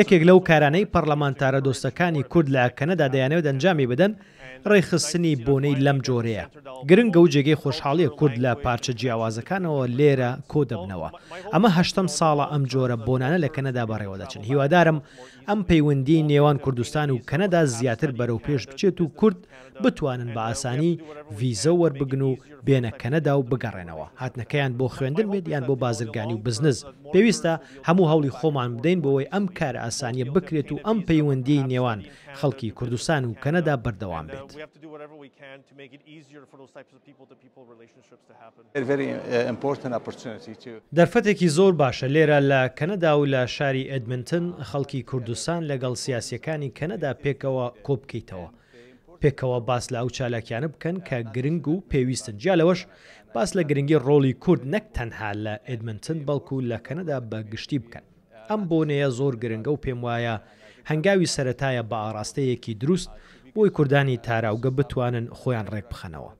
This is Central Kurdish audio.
یەکێک لەو کارانەی پەرلەمانتارە دۆستەکانی کورد لە ئەکەنەدا دەیانەوێت ئەنجامی بدەن ڕێخستنی بۆنەی لەم جۆرەیە گرنگە و جێگەی خۆشحاڵیە کورد لە پارچە جیاوازەکانەوە لێرە کۆ دەبنەوە ئەمە هەشتم ساڵە ئەم جۆرە بۆنانە لە کەنەدا بەڕێوە دەچن هیوادارم ئەم پەیوەندی نێوان کوردستان و کەنەدا زیاتر بەرەو پێش بچێت و کورد بتوانن بە ئاسانی ویزە وەربگن و بێنە کەنەدا و بگەڕێنەوە هاتنەکەیان بۆ خوێندن بێتیان بۆ بازرگانی و بزنس پێویستە هەموو هەوڵی خۆمان بدەین بەوەی ئەم کارە ئاسانیە بکرێت و ئەم پەیوەندی نێوان خەڵکی کوردستان و کەنەدا بەردەوام بێت it. We have to do whatever we can to make it easier for those types of people to people relationships to happen. A very uh, important opportunity to دەرفەتێکی زۆر باشە لێرە لە کەنەدا و لە شاری ئەدمنتن خەڵکی کوردستان لەگەڵ سیاسەکانی کەنەدا پێکەوە کۆبکەیتەوە. پێکەوە باس لە ئەو چالاکیانە بکەن کە گرنگ و پێویستن جیالەوەش باس لە گرنگی ڕۆڵی کورد نەک تەنها لە ئێدمنتن بەڵکو لە کەنەدا بە گشتی بکەن. ئەم بۆنەیە زۆر گرنگە و پێم وایە هەنگاوی سەتایە بە ئاراستەیەکی دروست بۆی کوردانی تاراوگە بتوانن خۆیان ڕێک بخەنەوە.